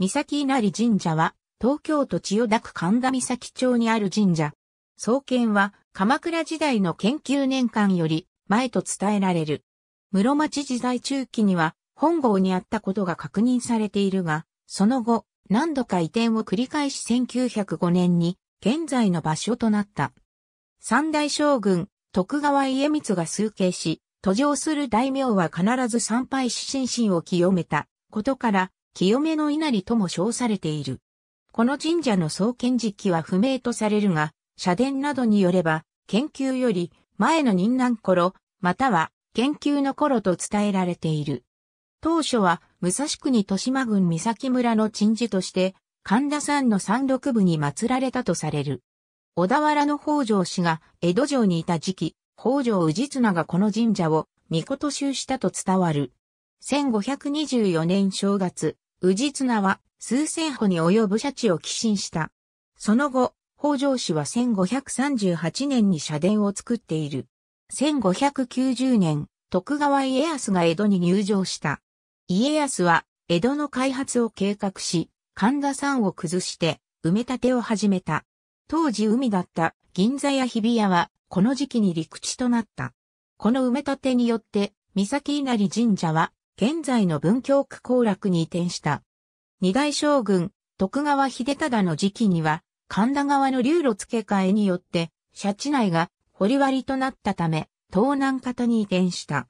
三崎稲荷神社は、東京都千代田区神田三崎町にある神社。創建は、鎌倉時代の研究年間より前と伝えられる。室町時代中期には、本郷にあったことが確認されているが、その後、何度か移転を繰り返し1905年に、現在の場所となった。三大将軍、徳川家光が崇敬し、途上する大名は必ず参拝し心身を清めたことから、清めの稲荷とも称されている。この神社の創建時期は不明とされるが、社殿などによれば、研究より前の人南頃、または研究の頃と伝えられている。当初は、武蔵国豊島郡三崎村の鎮守として、神田山の山麓部に祀られたとされる。小田原の北条氏が江戸城にいた時期、北条氏綱がこの神社を、御事修したと伝わる。1524年正月、宇治綱は数千歩に及ぶ社地を寄進した。その後、北条氏は1538年に社殿を作っている。1590年、徳川家康が江戸に入城した。家康は、江戸の開発を計画し、神田山を崩して、埋め立てを始めた。当時海だった銀座や日比谷は、この時期に陸地となった。この埋め立てによって、三崎稲荷神社は現在の文京区後楽に移転した。二代将軍、徳川秀忠の時期には、神田川の流路付け替えによって、社地内が堀割となったため、東南方に移転した。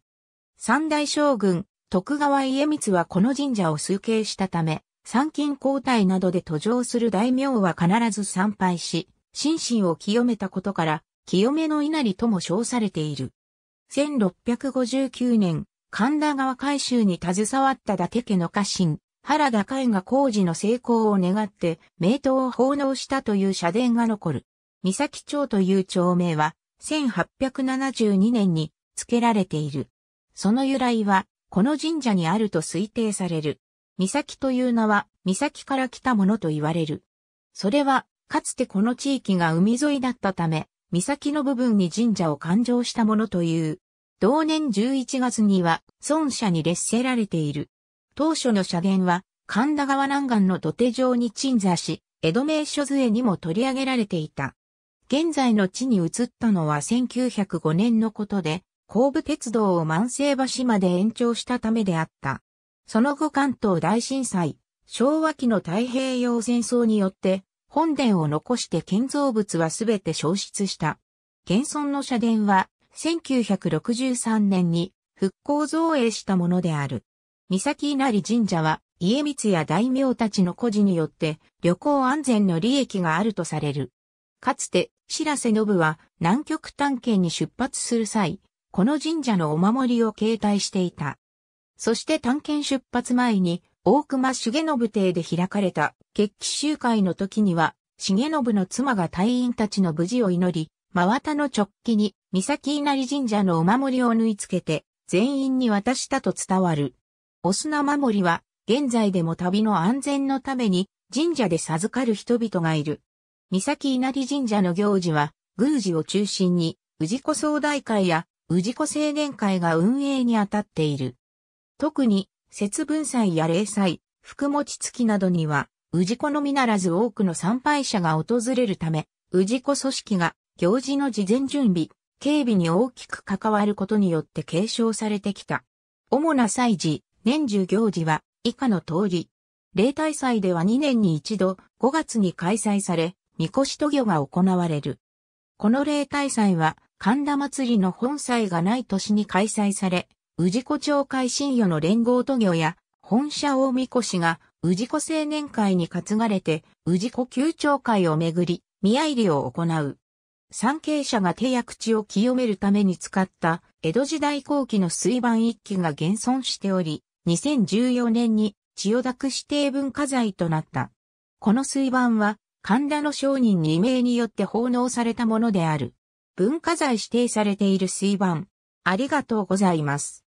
三代将軍、徳川家光はこの神社を崇敬したため、参勤交代などで途上する大名は必ず参拝し、心身を清めたことから、清めの稲荷とも称されている。1659年、神田川改修に携わった伊達家の家臣、原田海が工事の成功を願って、名刀を奉納したという社殿が残る。三崎町という町名は、1872年に付けられている。その由来は、この神社にあると推定される。三崎という名は、三崎から来たものと言われる。それは、かつてこの地域が海沿いだったため、三崎の部分に神社を勘定したものという。同年11月には、孫社に列せられている。当初の社言は、神田川南岸の土手上に鎮座し、江戸名所図にも取り上げられていた。現在の地に移ったのは1905年のことで、神部鉄道を万世橋まで延長したためであった。その後関東大震災、昭和期の太平洋戦争によって、本殿を残して建造物はすべて消失した。現存の社殿は1963年に復興造営したものである。三崎稲荷神社は、家光や大名たちの故事によって、旅行安全の利益があるとされる。かつて、白瀬信は南極探検に出発する際、この神社のお守りを携帯していた。そして探検出発前に、大隈重信邸で開かれた決起集会の時には、重信の妻が隊員たちの無事を祈り、真綿の直帰に三崎稲荷神社のお守りを縫い付けて、全員に渡したと伝わる。お砂守りは、現在でも旅の安全のために、神社で授かる人々がいる。三崎稲荷神社の行事は、宮司を中心に、氏子総大会や、氏子青年会が運営に当たっている。特に、節分祭や霊祭、福餅月などには、氏子のみならず多くの参拝者が訪れるため、氏子組織が行事の事前準備、警備に大きく関わることによって継承されてきた。主な祭事、年中行事は以下の通り。例大祭では2年に一度5月に開催され、みこしと魚が行われる。この例大祭は神田祭りの本祭がない年に開催され、治子町会新与の連合都業や本社大みこしが治子青年会に担がれて治子旧町会をめぐり、宮入りを行う。産経者が手や口を清めるために使った江戸時代後期の水盤一揆が現存しており、2014年に千代田区指定文化財となった。この水盤は神田の商人2名によって奉納されたものである。文化財指定されている水盤。ありがとうございます。